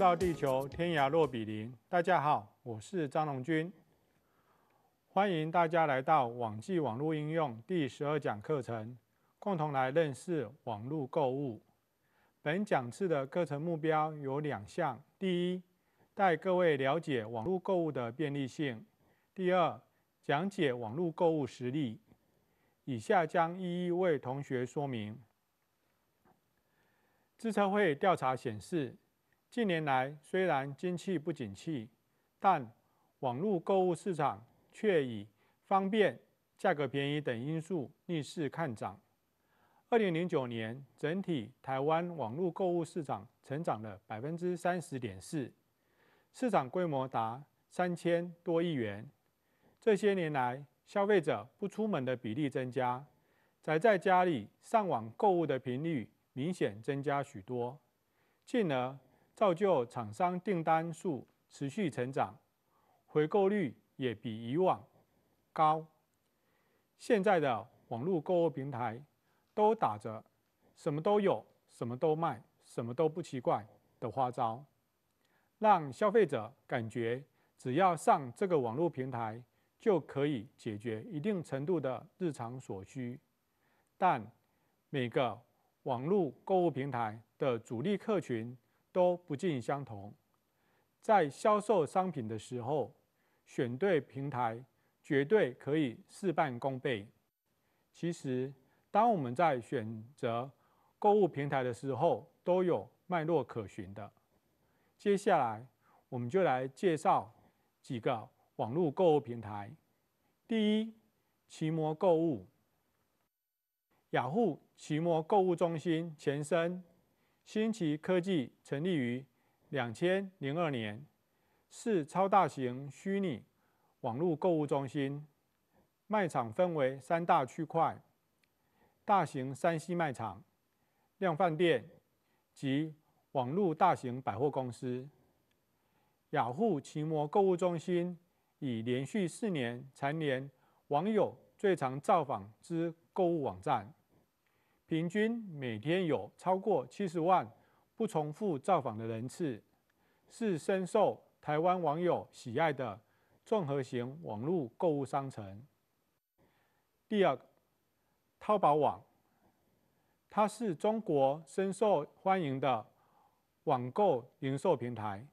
到地球天涯若比邻。大家好，我是张龙军，欢迎大家来到网际网络应用第十二讲课程，共同来认识网络购物。本讲次的课程目标有两项：第一，带各位了解网络购物的便利性；第二，讲解网络购物实例。以下将一一为同学说明。自测会调查显示。近年来，虽然经济不景气，但网络购物市场却以方便、价格便宜等因素逆势看涨。二零零九年，整体台湾网络购物市场成长了百分之三十点四，市场规模达三千多亿元。这些年来，消费者不出门的比例增加，宅在家里上网购物的频率明显增加许多，进而。造就厂商订单数持续成长，回购率也比以往高。现在的网络购物平台都打着“什么都有，什么都卖，什么都不奇怪”的花招，让消费者感觉只要上这个网络平台就可以解决一定程度的日常所需。但每个网络购物平台的主力客群，都不尽相同，在销售商品的时候，选对平台绝对可以事半功倍。其实，当我们在选择购物平台的时候，都有脉络可循的。接下来，我们就来介绍几个网络购物平台。第一，奇摩购物，雅虎奇摩购物中心前身。新奇科技成立于两千零二年，是超大型虚拟网络购物中心。卖场分为三大区块：大型山西卖场、量贩店及网络大型百货公司。雅虎奇摩购物中心已连续四年蝉联网友最常造访之购物网站。平均每天有超过七十万不重复造访的人次，是深受台湾网友喜爱的综合型网络购物商城。第二，淘宝网，它是中国深受欢迎的网购零售平台，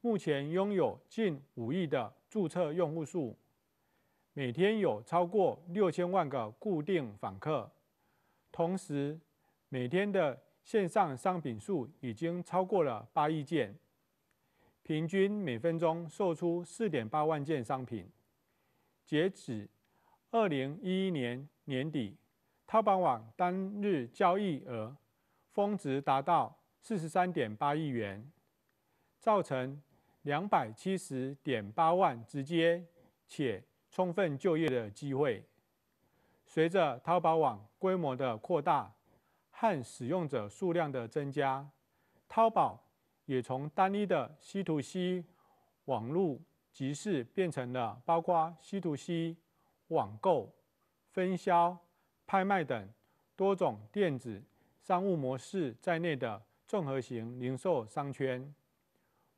目前拥有近五亿的注册用户数，每天有超过六千万个固定访客。同时，每天的线上商品数已经超过了八亿件，平均每分钟售出四点八万件商品。截止二零一一年年底，淘宝网单日交易额峰值达到四十三点八亿元，造成两百七十点八万直接且充分就业的机会。随着淘宝网规模的扩大和使用者数量的增加，淘宝也从单一的 C2C 网络集市变成了包括 C2C、网购、分销、拍卖等多种电子商务模式在内的综合型零售商圈，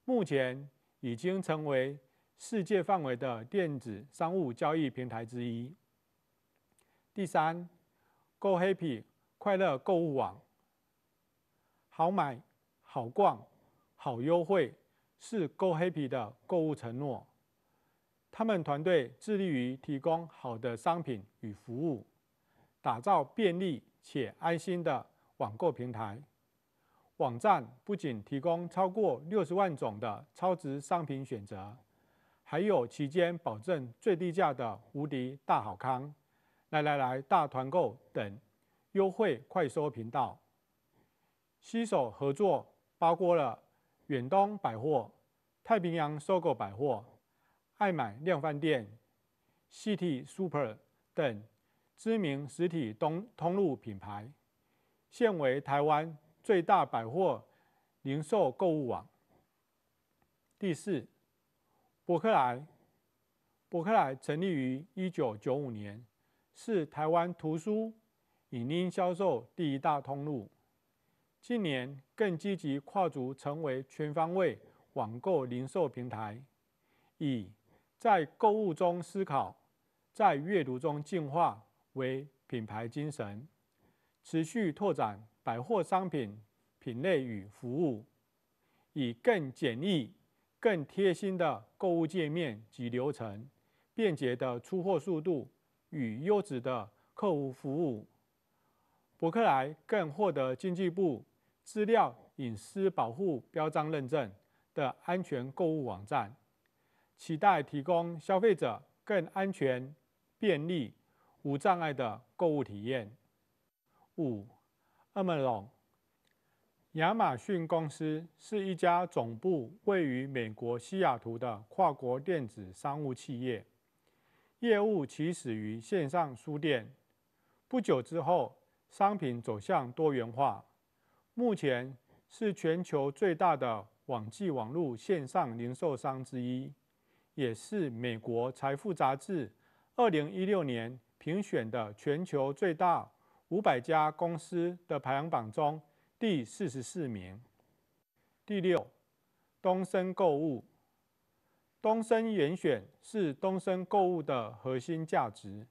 目前已经成为世界范围的电子商务交易平台之一。第三，Go Happy 快乐购物网，好买、好逛、好优惠，是 Go Happy 的购物承诺。他们团队致力于提供好的商品与服务，打造便利且安心的网购平台。网站不仅提供超过六十万种的超值商品选择，还有期间保证最低价的无敌大好康。来来来，大团购等优惠快收频道，携手合作，包括了远东百货、太平洋收购百货、爱买量贩店、City Super 等知名实体东通路品牌，现为台湾最大百货零售购物网。第四，博克莱，博克莱成立于一九九五年。是台湾图书、影音销售第一大通路，近年更积极跨足成为全方位网购零售平台，以在购物中思考、在阅读中进化为品牌精神，持续拓展百货商品品类与服务，以更简易、更贴心的购物界面及流程，便捷的出货速度。与优质的客户服务，伯克莱更获得经济部资料隐私保护标章认证的安全购物网站，期待提供消费者更安全、便利、无障碍的购物体验。五 a m a l o n 亚马逊公司是一家总部位于美国西雅图的跨国电子商务企业。业务起始于线上书店，不久之后，商品走向多元化。目前是全球最大的网际网络线上零售商之一，也是美国财富杂志二零一六年评选的全球最大五百家公司的排行榜中第四十四名。第六，东森购物。东升严选是东升购物的核心价值，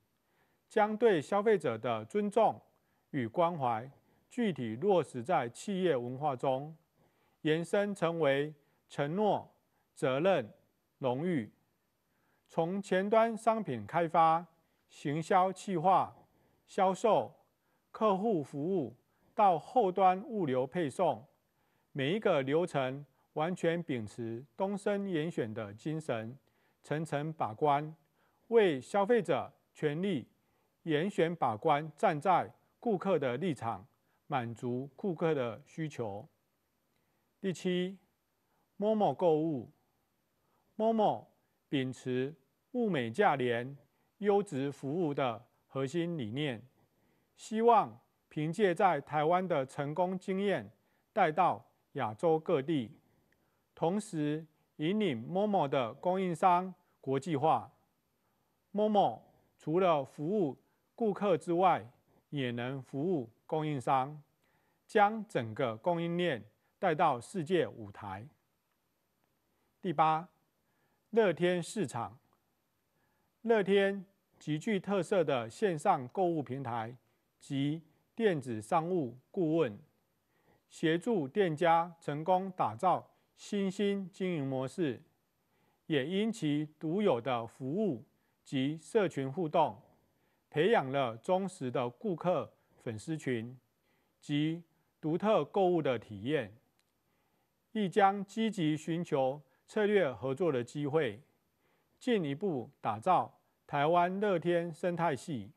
将对消费者的尊重与关怀具体落实在企业文化中，延伸成为承诺、责任、荣誉。从前端商品开发、行销企划、销售、客户服务，到后端物流配送，每一个流程。完全秉持东升严选的精神，层层把关，为消费者全力严选把关，站在顾客的立场，满足顾客的需求。第七，某某购物，某某秉持物美价廉、优质服务的核心理念，希望凭借在台湾的成功经验带到亚洲各地。同时引领 Momo 的供应商国际化。Momo 除了服务顾客之外，也能服务供应商，将整个供应链带到世界舞台。第八，乐天市场。乐天极具特色的线上购物平台及电子商务顾问，协助店家成功打造。新兴经营模式，也因其独有的服务及社群互动，培养了忠实的顾客粉丝群及独特购物的体验，亦将积极寻求策略合作的机会，进一步打造台湾乐天生态系，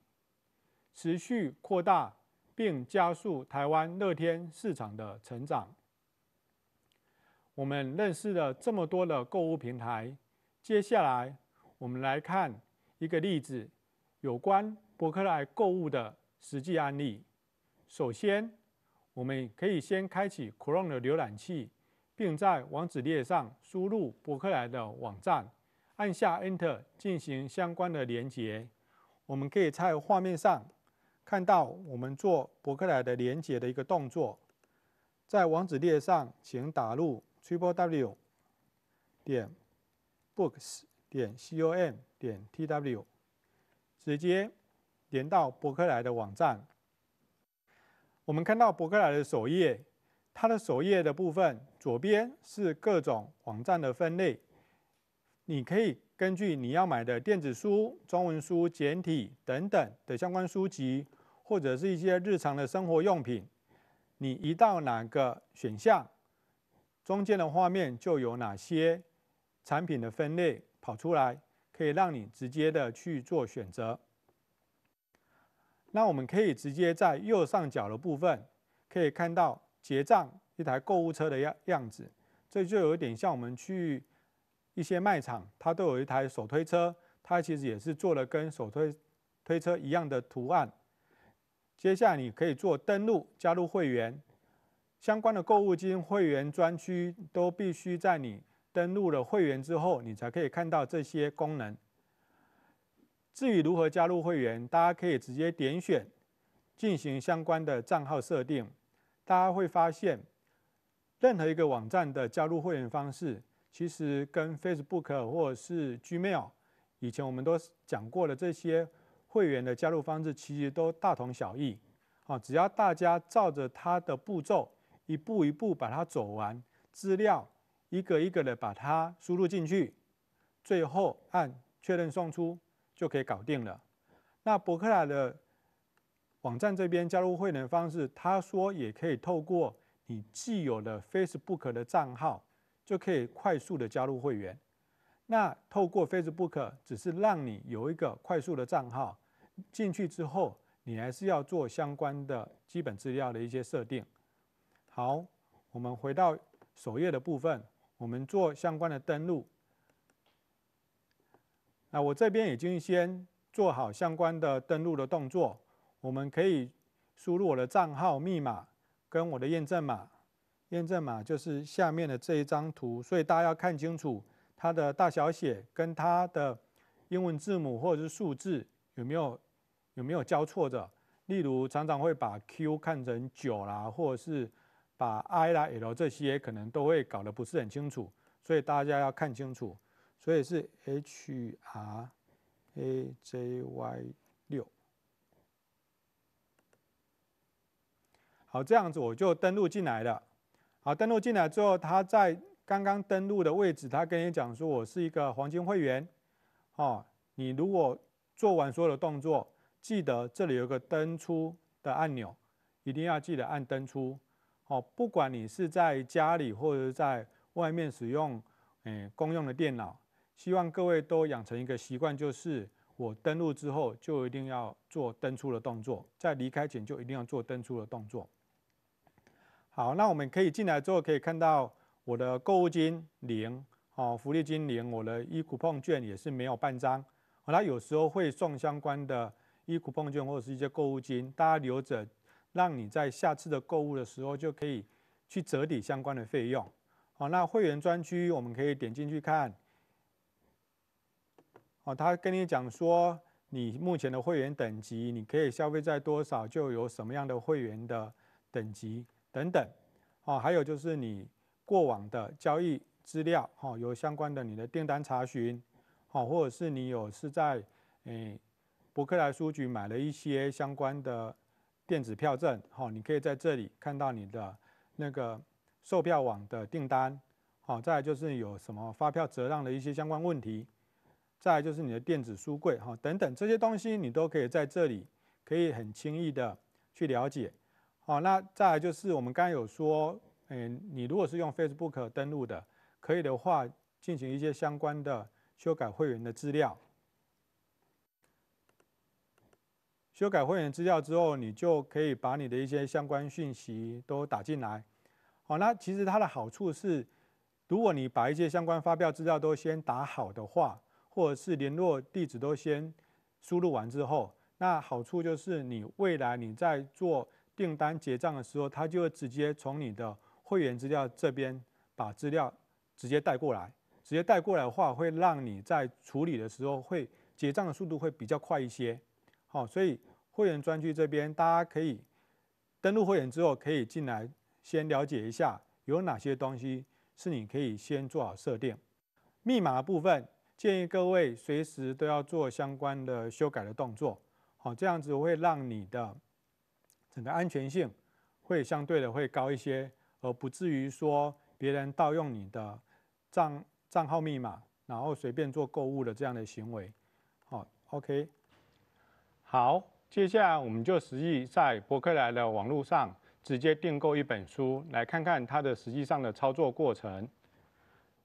持续扩大并加速台湾乐天市场的成长。我们认识了这么多的购物平台，接下来我们来看一个例子，有关伯克莱购物的实际案例。首先，我们可以先开启 Chrome 浏览器，并在网址列上输入伯克莱的网站，按下 Enter 进行相关的连接。我们可以在画面上看到我们做伯克莱的连接的一个动作，在网址列上请打入。Triple W 点 Books 点 com 点 tw 直接连到博客来的网站。我们看到博客来的首页，它的首页的部分左边是各种网站的分类。你可以根据你要买的电子书、中文书、简体等等的相关书籍，或者是一些日常的生活用品，你移到哪个选项？中间的画面就有哪些产品的分类跑出来，可以让你直接的去做选择。那我们可以直接在右上角的部分可以看到结账一台购物车的样样子，这就有点像我们去一些卖场，它都有一台手推车，它其实也是做了跟手推推车一样的图案。接下来你可以做登录、加入会员。相关的购物金会员专区都必须在你登录了会员之后，你才可以看到这些功能。至于如何加入会员，大家可以直接点选进行相关的账号设定。大家会发现，任何一个网站的加入会员方式，其实跟 Facebook 或者是 Gmail，以前我们都讲过的这些会员的加入方式其实都大同小异。啊，只要大家照着它的步骤。一步一步把它走完，资料一个一个的把它输入进去，最后按确认送出就可以搞定了。那博克莱的网站这边加入会员方式，他说也可以透过你既有的 Facebook 的账号就可以快速的加入会员。那透过 Facebook 只是让你有一个快速的账号，进去之后你还是要做相关的基本资料的一些设定。好，我们回到首页的部分，我们做相关的登录。那我这边已经先做好相关的登录的动作。我们可以输入我的账号、密码跟我的验证码。验证码就是下面的这一张图，所以大家要看清楚它的大小写跟它的英文字母或者是数字有没有有没有交错着。例如，常常会把 Q 看成九啦，或者是。把 I、L 这些可能都会搞得不是很清楚，所以大家要看清楚。所以是 H R A J Y 六。好，这样子我就登录进来了。好，登录进来之后，他在刚刚登录的位置，他跟你讲说：“我是一个黄金会员。”哦，你如果做完所有的动作，记得这里有个登出的按钮，一定要记得按登出。哦，不管你是在家里或者是在外面使用，诶公用的电脑，希望各位都养成一个习惯，就是我登录之后就一定要做登出的动作，在离开前就一定要做登出的动作。好，那我们可以进来之后可以看到我的购物金零，哦，福利金零，我的 eCoupon 券也是没有半张。好，它有时候会送相关的 eCoupon 券或者是一些购物金，大家留着。让你在下次的购物的时候就可以去折抵相关的费用。好，那会员专区我们可以点进去看。哦，他跟你讲说，你目前的会员等级，你可以消费在多少，就有什么样的会员的等级等等。哦，还有就是你过往的交易资料，哦，有相关的你的订单查询，哦，或者是你有是在诶博客来书局买了一些相关的。电子票证，好，你可以在这里看到你的那个售票网的订单，好，再就是有什么发票折让的一些相关问题，再就是你的电子书柜，哈，等等这些东西你都可以在这里可以很轻易的去了解，好，那再来就是我们刚有说，诶，你如果是用 Facebook 登录的，可以的话进行一些相关的修改会员的资料。修改会员资料之后，你就可以把你的一些相关讯息都打进来。好，那其实它的好处是，如果你把一些相关发票资料都先打好的话，或者是联络地址都先输入完之后，那好处就是你未来你在做订单结账的时候，它就会直接从你的会员资料这边把资料直接带过来。直接带过来的话，会让你在处理的时候会结账的速度会比较快一些。好，所以。会员专区这边，大家可以登录会员之后，可以进来先了解一下有哪些东西是你可以先做好设定。密码部分建议各位随时都要做相关的修改的动作，好，这样子会让你的整个安全性会相对的会高一些，而不至于说别人盗用你的账账号密码，然后随便做购物的这样的行为。好，OK，好。接下来，我们就实际在博客来的网络上直接订购一本书，来看看它的实际上的操作过程。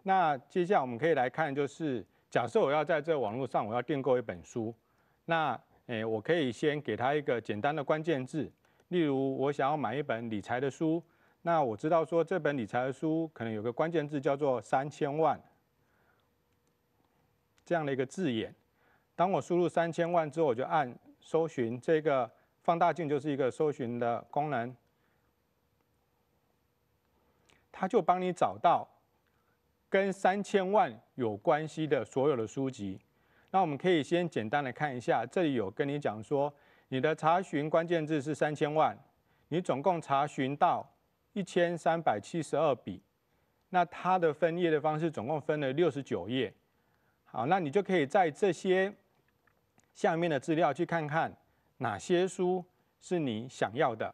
那接下来我们可以来看，就是假设我要在这网络上我要订购一本书，那诶，我可以先给他一个简单的关键字，例如我想要买一本理财的书，那我知道说这本理财的书可能有个关键字叫做三千万这样的一个字眼。当我输入三千万之后，我就按。搜寻这个放大镜就是一个搜寻的功能，它就帮你找到跟三千万有关系的所有的书籍。那我们可以先简单的看一下，这里有跟你讲说，你的查询关键字是三千万，你总共查询到一千三百七十二笔，那它的分页的方式总共分了六十九页。好，那你就可以在这些。下面的资料去看看哪些书是你想要的，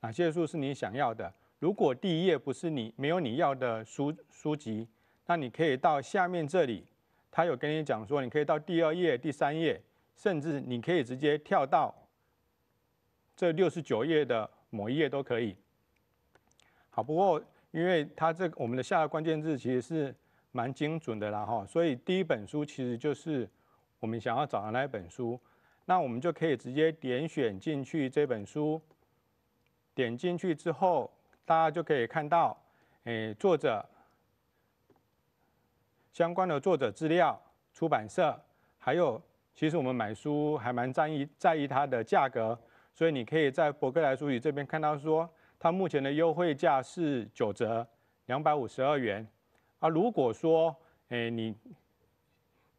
哪些书是你想要的。如果第一页不是你没有你要的书书籍，那你可以到下面这里，他有跟你讲说，你可以到第二页、第三页，甚至你可以直接跳到这六十九页的某一页都可以。好，不过因为它这我们的下个关键字其实是蛮精准的啦哈，所以第一本书其实就是。我们想要找的那一本书，那我们就可以直接点选进去这本书。点进去之后，大家就可以看到，诶，作者相关的作者资料、出版社，还有其实我们买书还蛮在意在意它的价格，所以你可以在博客来书局这边看到说，它目前的优惠价是九折，两百五十二元。啊，如果说，诶，你。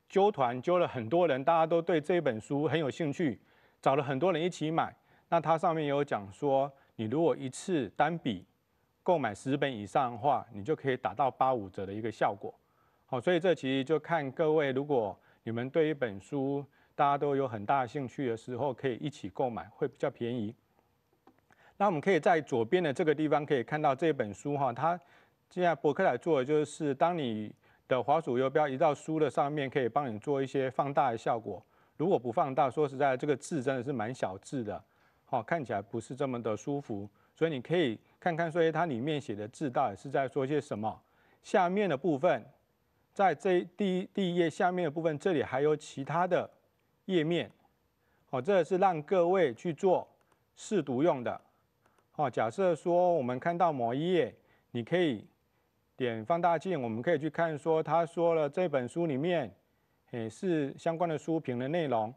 揪团揪了很多人，大家都对这本书很有兴趣，找了很多人一起买。那它上面也有讲说，你如果一次单笔购买十本以上的话，你就可以达到八五折的一个效果。好，所以这其实就看各位，如果你们对一本书大家都有很大兴趣的时候，可以一起购买会比较便宜。那我们可以在左边的这个地方可以看到这本书哈，它现在博客来做的就是当你。的滑鼠游标移到书的上面，可以帮你做一些放大的效果。如果不放大，说实在，这个字真的是蛮小字的，好看起来不是这么的舒服。所以你可以看看，所以它里面写的字到底是在说些什么。下面的部分，在这第第一页下面的部分，这里还有其他的页面。哦，这是让各位去做试读用的。哦，假设说我们看到某一页，你可以。点放大镜，我们可以去看说，他说了这本书里面诶是相关的书评的内容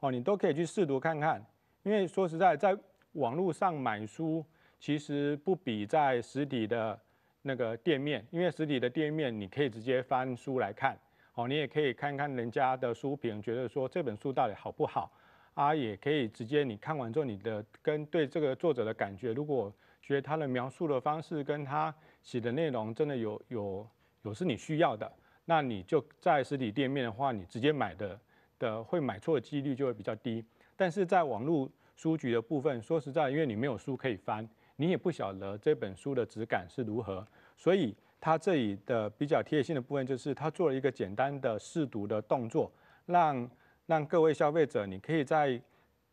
哦，你都可以去试读看看，因为说实在，在网络上买书其实不比在实体的那个店面，因为实体的店面你可以直接翻书来看哦，你也可以看看人家的书评，觉得说这本书到底好不好。啊，也可以直接你看完之后，你的跟对这个作者的感觉，如果觉得他的描述的方式跟他写的内容真的有有有是你需要的，那你就在实体店面的话，你直接买的的会买错的几率就会比较低。但是在网络书局的部分，说实在，因为你没有书可以翻，你也不晓得这本书的质感是如何，所以它这里的比较贴心的部分就是，它做了一个简单的试读的动作，让。让各位消费者，你可以在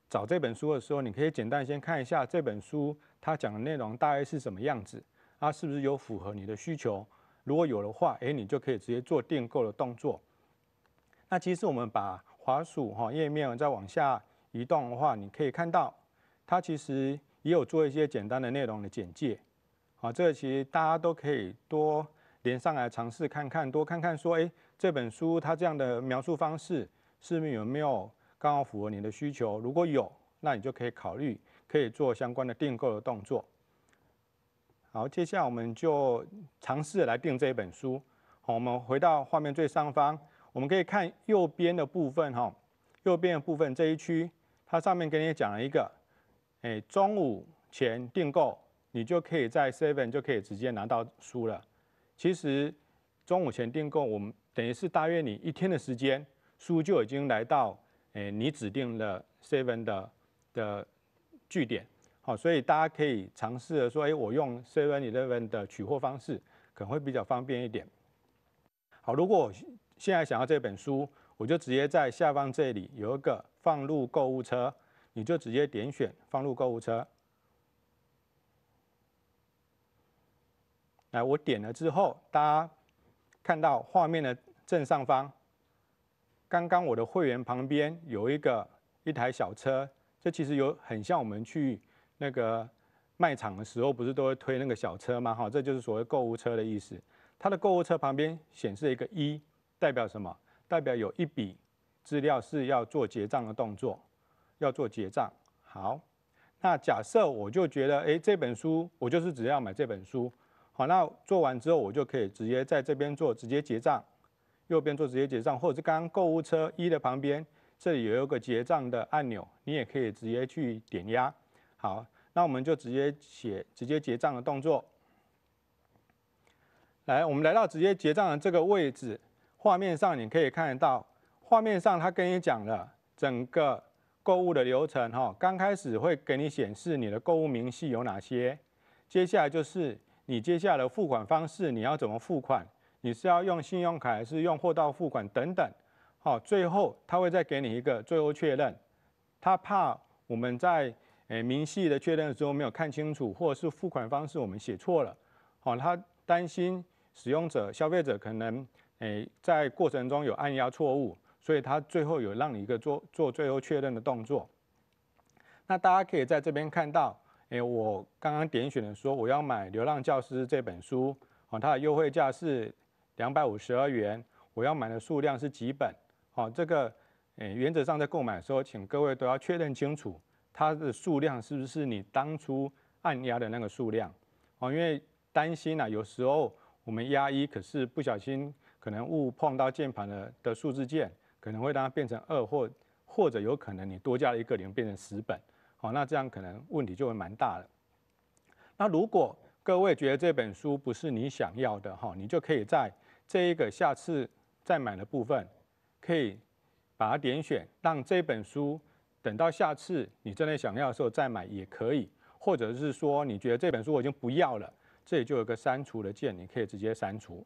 找这本书的时候，你可以简单先看一下这本书它讲的内容大概是什么样子，它是不是有符合你的需求？如果有的话，诶，你就可以直接做订购的动作。那其实我们把滑鼠哈页面再往下移动的话，你可以看到它其实也有做一些简单的内容的简介。好，这个其实大家都可以多连上来尝试看看，多看看说，诶，这本书它这样的描述方式。市面有没有刚好符合您的需求？如果有，那你就可以考虑可以做相关的订购的动作。好，接下来我们就尝试来订这一本书。好，我们回到画面最上方，我们可以看右边的部分哈。右边的部分这一区，它上面给你讲了一个，哎，中午前订购，你就可以在 Seven 就可以直接拿到书了。其实中午前订购，我们等于是大约你一天的时间。书就已经来到，诶，你指定的 Seven 的的据点，好，所以大家可以尝试着说，诶，我用 Seven Eleven 的取货方式可能会比较方便一点。好，如果我现在想要这本书，我就直接在下方这里有一个放入购物车，你就直接点选放入购物车。来，我点了之后，大家看到画面的正上方。刚刚我的会员旁边有一个一台小车，这其实有很像我们去那个卖场的时候，不是都会推那个小车吗？哈，这就是所谓购物车的意思。它的购物车旁边显示一个一，代表什么？代表有一笔资料是要做结账的动作，要做结账。好，那假设我就觉得，哎，这本书我就是只要买这本书。好，那做完之后，我就可以直接在这边做直接结账。右边做直接结账，或者是刚刚购物车一的旁边，这里有一个结账的按钮，你也可以直接去点压。好，那我们就直接写直接结账的动作。来，我们来到直接结账的这个位置，画面上你可以看得到，画面上它跟你讲了整个购物的流程，哈，刚开始会给你显示你的购物明细有哪些，接下来就是你接下来付款方式你要怎么付款。你是要用信用卡还是用货到付款等等？好，最后他会再给你一个最后确认。他怕我们在诶明细的确认的时候没有看清楚，或者是付款方式我们写错了。好，他担心使用者、消费者可能诶在过程中有按压错误，所以他最后有让你一个做做最后确认的动作。那大家可以在这边看到，诶，我刚刚点选的说我要买《流浪教师》这本书，好，它的优惠价是。两百五十二元，我要买的数量是几本？好，这个，诶，原则上在购买的时候，请各位都要确认清楚，它的数量是不是你当初按压的那个数量？哦，因为担心呐，有时候我们压一，可是不小心可能误碰到键盘的的数字键，可能会让它变成二，或或者有可能你多加了一个零，变成十本。好，那这样可能问题就会蛮大的。那如果各位觉得这本书不是你想要的，哈，你就可以在这一个下次再买的部分，可以把它点选，让这本书等到下次你真的想要的时候再买也可以。或者是说，你觉得这本书我已经不要了，这里就有个删除的键，你可以直接删除。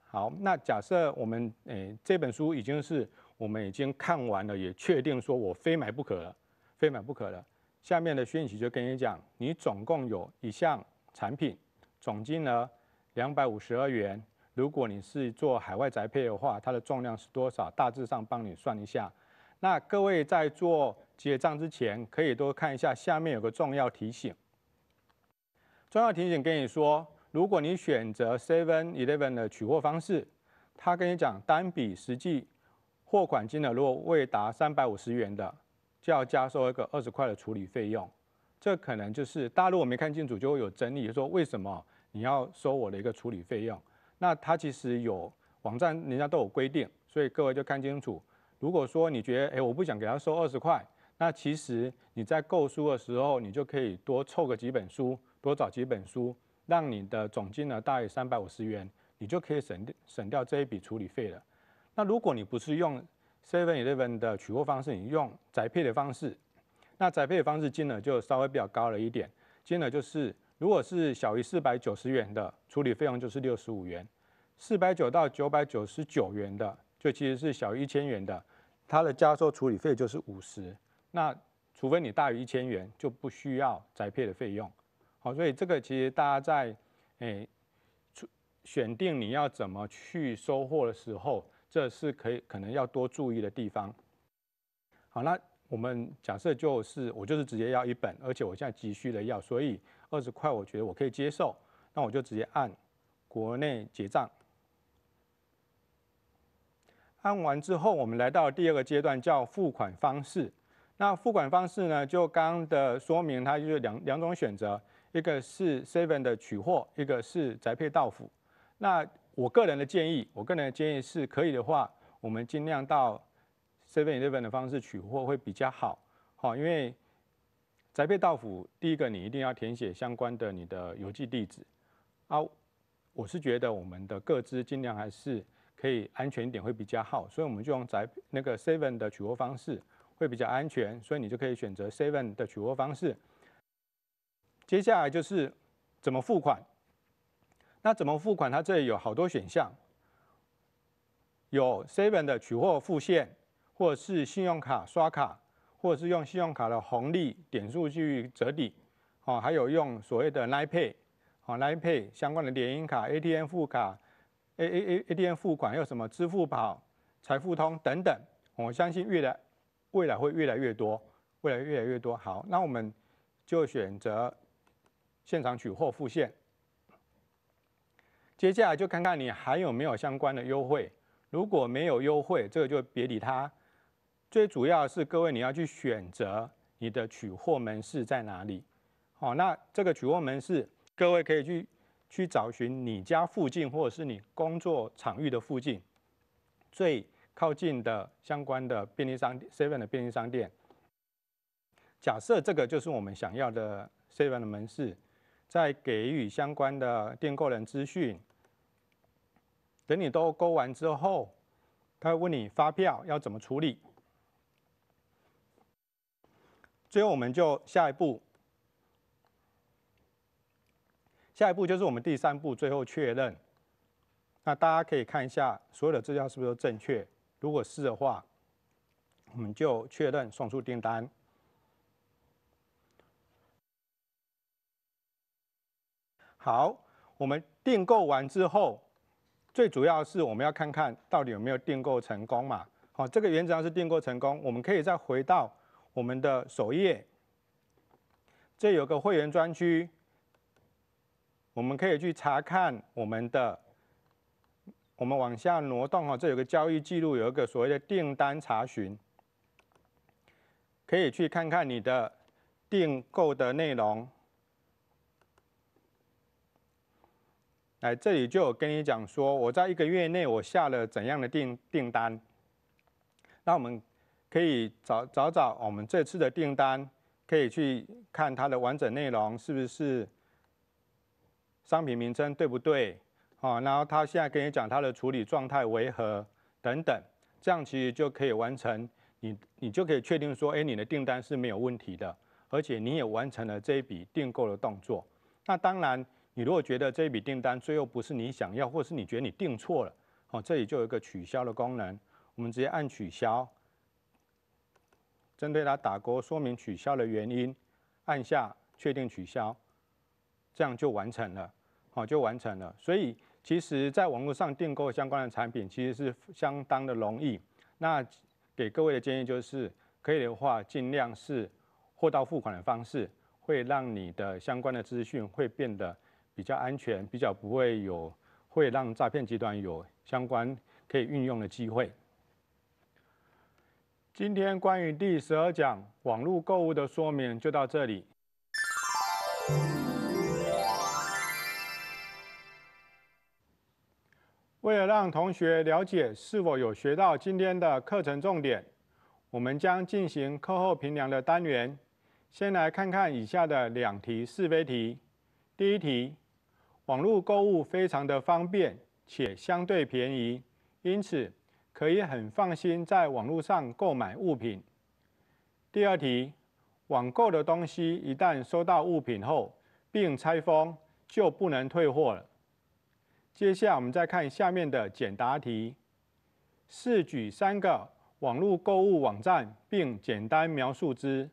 好，那假设我们诶这本书已经是我们已经看完了，也确定说我非买不可了，非买不可了。下面的讯息就跟你讲，你总共有一项产品，总金额两百五十二元。如果你是做海外宅配的话，它的重量是多少？大致上帮你算一下。那各位在做结账之前，可以多看一下下面有个重要提醒。重要提醒跟你说，如果你选择 Seven Eleven 的取货方式，他跟你讲单笔实际货款金额如果未达三百五十元的，就要加收一个二十块的处理费用。这可能就是大家如果没看清楚，就会有争议，说为什么你要收我的一个处理费用？那他其实有网站，人家都有规定，所以各位就看清楚。如果说你觉得，哎，我不想给他收二十块，那其实你在购书的时候，你就可以多凑个几本书，多找几本书，让你的总金额大于三百五十元，你就可以省省掉这一笔处理费了。那如果你不是用 Seven Eleven 的取货方式，你用宅配的方式，那宅配的方式金额就稍微比较高了一点，金额就是如果是小于四百九十元的，处理费用就是六十五元。四百九到九百九十九元的，就其实是小于一千元的，它的加收处理费就是五十。那除非你大于一千元，就不需要宅配的费用。好，所以这个其实大家在诶选定你要怎么去收货的时候，这是可以可能要多注意的地方。好，那我们假设就是我就是直接要一本，而且我现在急需的要，所以二十块我觉得我可以接受。那我就直接按国内结账。按完之后，我们来到第二个阶段，叫付款方式。那付款方式呢，就刚刚的说明，它就是两两种选择，一个是 Seven 的取货，一个是宅配到付。那我个人的建议，我个人的建议是可以的话，我们尽量到 Seven Seven 的方式取货会比较好，好，因为宅配到付，第一个你一定要填写相关的你的邮寄地址。啊，我是觉得我们的各支尽量还是。可以安全一点会比较好，所以我们就用宅那个 seven 的取货方式会比较安全，所以你就可以选择 seven 的取货方式。接下来就是怎么付款，那怎么付款？它这里有好多选项，有 seven 的取货付现，或者是信用卡刷卡，或者是用信用卡的红利点数去折抵，哦，还有用所谓的 line pay，啊 line pay 相关的联银卡 ATM 付卡。A A A A D M 付款有什么支付宝、财付通等等，我相信越来未来会越来越多，未来越来越多。好，那我们就选择现场取货付现。接下来就看看你还有没有相关的优惠，如果没有优惠，这个就别理它。最主要是各位你要去选择你的取货门市在哪里。好，那这个取货门市各位可以去。去找寻你家附近，或者是你工作场域的附近，最靠近的相关的便利商 seven 的便利商店。假设这个就是我们想要的 seven 的门市，在给予相关的订购人资讯。等你都勾完之后，他会问你发票要怎么处理。最后，我们就下一步。下一步就是我们第三步，最后确认。那大家可以看一下所有的资料是不是都正确，如果是的话，我们就确认送出订单。好，我们订购完之后，最主要是我们要看看到底有没有订购成功嘛。好，这个原则上是订购成功，我们可以再回到我们的首页，这有个会员专区。我们可以去查看我们的，我们往下挪动哈，这有个交易记录，有一个所谓的订单查询，可以去看看你的订购的内容。来，这里就有跟你讲说，我在一个月内我下了怎样的订订单。那我们可以找找找我们这次的订单，可以去看它的完整内容是不是？商品名称对不对？啊，然后他现在跟你讲他的处理状态为何等等，这样其实就可以完成你，你就可以确定说，哎，你的订单是没有问题的，而且你也完成了这一笔订购的动作。那当然，你如果觉得这一笔订单最后不是你想要，或是你觉得你订错了，哦，这里就有一个取消的功能，我们直接按取消，针对它打勾说明取消的原因，按下确定取消。这样就完成了，好，就完成了。所以，其实在网络上订购相关的产品，其实是相当的容易。那给各位的建议就是，可以的话，尽量是货到付款的方式，会让你的相关的资讯会变得比较安全，比较不会有会让诈骗集团有相关可以运用的机会。今天关于第十二讲网络购物的说明就到这里。为了让同学了解是否有学到今天的课程重点，我们将进行课后评量的单元。先来看看以下的两题是非题。第一题：网络购物非常的方便且相对便宜，因此可以很放心在网络上购买物品。第二题：网购的东西一旦收到物品后并拆封，就不能退货了。接下我们再看下面的简答题，试举三个网络购物网站，并简单描述之。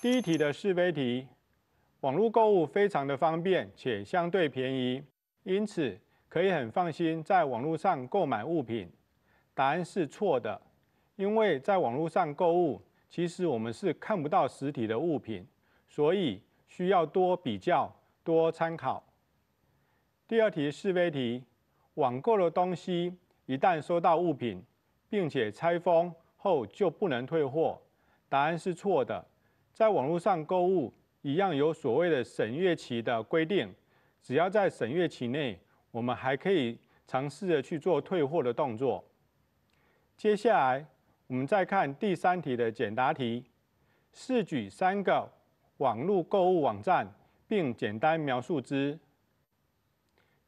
第一题的是非题，网络购物非常的方便且相对便宜，因此可以很放心在网络上购买物品。答案是错的，因为在网络上购物。其实我们是看不到实体的物品，所以需要多比较、多参考。第二题是非题：网购的东西一旦收到物品，并且拆封后就不能退货，答案是错的。在网络上购物一样有所谓的审阅期的规定，只要在审阅期内，我们还可以尝试着去做退货的动作。接下来。我们再看第三题的简答题：试举三个网络购物网站，并简单描述之。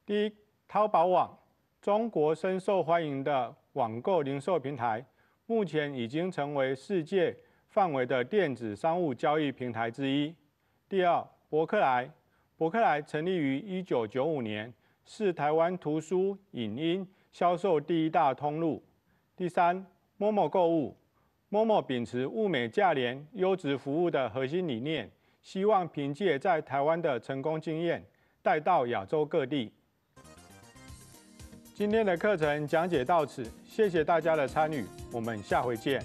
第一，淘宝网，中国深受欢迎的网购零售平台，目前已经成为世界范围的电子商务交易平台之一。第二，伯克莱，伯克莱成立于一九九五年，是台湾图书影音销售第一大通路。第三。MOMO 购物，m o m o 秉持物美价廉、优质服务的核心理念，希望凭借在台湾的成功经验，带到亚洲各地。今天的课程讲解到此，谢谢大家的参与，我们下回见。